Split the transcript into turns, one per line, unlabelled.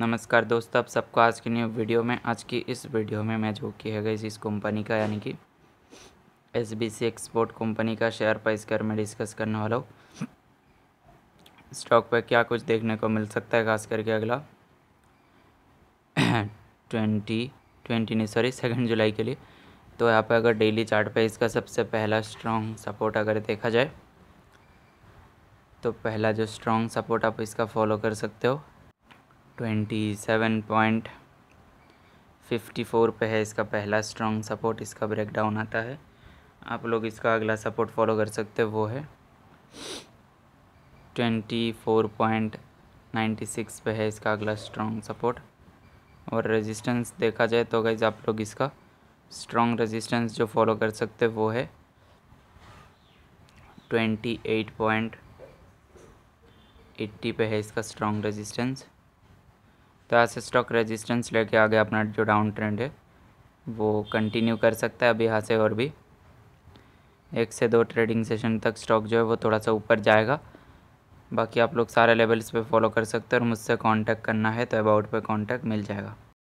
नमस्कार दोस्तों आप सबको आज की न्यू वीडियो में आज की इस वीडियो में मैं जो किया गया इस कंपनी का यानी कि S B C export company का शेयर प्राइस कर मैं डिस्कस करने वाला हूँ स्टॉक पर क्या कुछ देखने को मिल सकता है खास करके अगला ट्वेंटी ट्वेंटी नहीं सॉरी सेकेंड जुलाई के लिए तो यहाँ पर अगर डेली चार्ट पर इसका सबसे पहला स्ट्रॉन्ग सपोर्ट अगर देखा जाए तो पहला जो स्ट्रॉन्ग सपोर्ट आप इसका फॉलो कर सकते हो twenty seven point fifty four पे है इसका पहला स्ट्रॉन्ग सपोर्ट इसका ब्रेकडाउन आता है आप लोग इसका अगला सपोर्ट फॉलो कर सकते हो वो है twenty four point ninety six पे है इसका अगला स्ट्रॉन्ग सपोर्ट और रेजिस्टेंस देखा जाए तो गाइज आप लोग इसका स्ट्रॉन्ग रेजिस्टेंस जो फॉलो कर सकते वो है ट्वेंटी एट पॉइंट एट्टी पे है इसका स्ट्रॉन्ग रेजिस्टेंस तो यहाँ से स्टॉक रेजिस्टेंस लेके आगे अपना जो डाउन ट्रेंड है वो कंटिन्यू कर सकता है अभी यहाँ से और भी एक से दो ट्रेडिंग सेशन तक स्टॉक जो है वो थोड़ा सा ऊपर जाएगा बाकी आप लोग सारे लेवल्स पे फॉलो कर सकते हैं और मुझसे कांटेक्ट करना है तो अबाउट पे कांटेक्ट मिल जाएगा